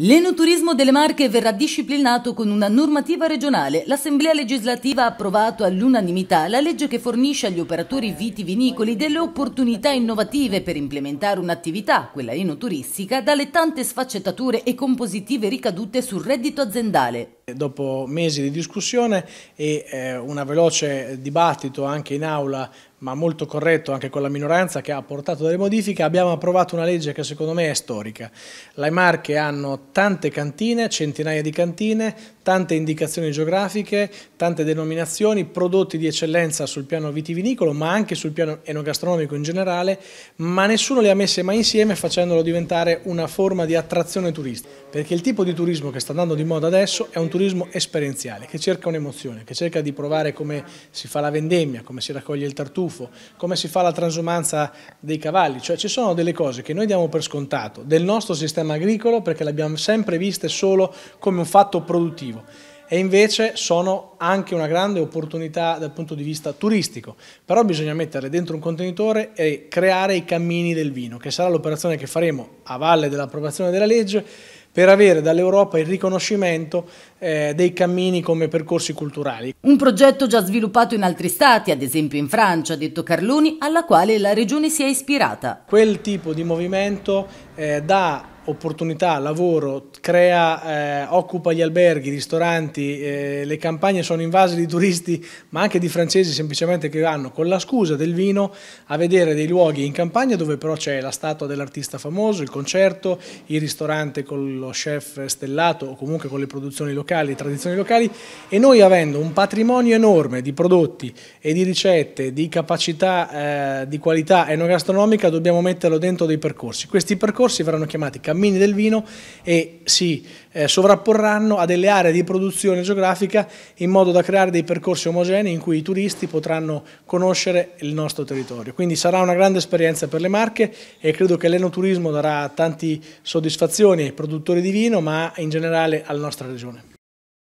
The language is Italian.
L'enoturismo delle Marche verrà disciplinato con una normativa regionale. L'Assemblea legislativa ha approvato all'unanimità la legge che fornisce agli operatori vitivinicoli delle opportunità innovative per implementare un'attività, quella enoturistica, dalle tante sfaccettature e compositive ricadute sul reddito aziendale. Dopo mesi di discussione e eh, un veloce dibattito anche in aula ma molto corretto anche con la minoranza che ha portato delle modifiche, abbiamo approvato una legge che secondo me è storica. Le Marche hanno tante cantine, centinaia di cantine, tante indicazioni geografiche, tante denominazioni, prodotti di eccellenza sul piano vitivinicolo ma anche sul piano enogastronomico in generale, ma nessuno le ha messe mai insieme facendolo diventare una forma di attrazione turistica, perché il tipo di turismo che sta andando di moda adesso è un turismo esperienziale, che cerca un'emozione, che cerca di provare come si fa la vendemmia, come si raccoglie il tartufo, tartufo, come si fa la transumanza dei cavalli, cioè ci sono delle cose che noi diamo per scontato del nostro sistema agricolo perché le abbiamo sempre viste solo come un fatto produttivo e invece sono anche una grande opportunità dal punto di vista turistico. Però bisogna mettere dentro un contenitore e creare i cammini del vino, che sarà l'operazione che faremo a valle dell'approvazione della legge per avere dall'Europa il riconoscimento eh, dei cammini come percorsi culturali. Un progetto già sviluppato in altri stati, ad esempio in Francia, ha detto Carloni, alla quale la regione si è ispirata. Quel tipo di movimento eh, dà opportunità, lavoro, crea, eh, occupa gli alberghi, i ristoranti, eh, le campagne sono invase di turisti ma anche di francesi semplicemente che vanno con la scusa del vino a vedere dei luoghi in campagna dove però c'è la statua dell'artista famoso, il concerto, il ristorante con lo chef stellato o comunque con le produzioni locali, le tradizioni locali e noi avendo un patrimonio enorme di prodotti e di ricette, di capacità eh, di qualità enogastronomica dobbiamo metterlo dentro dei percorsi. Questi percorsi verranno chiamati camminare cammini del vino e si eh, sovrapporranno a delle aree di produzione geografica in modo da creare dei percorsi omogenei in cui i turisti potranno conoscere il nostro territorio. Quindi sarà una grande esperienza per le Marche e credo che l'enoturismo darà tante soddisfazioni ai produttori di vino ma in generale alla nostra regione.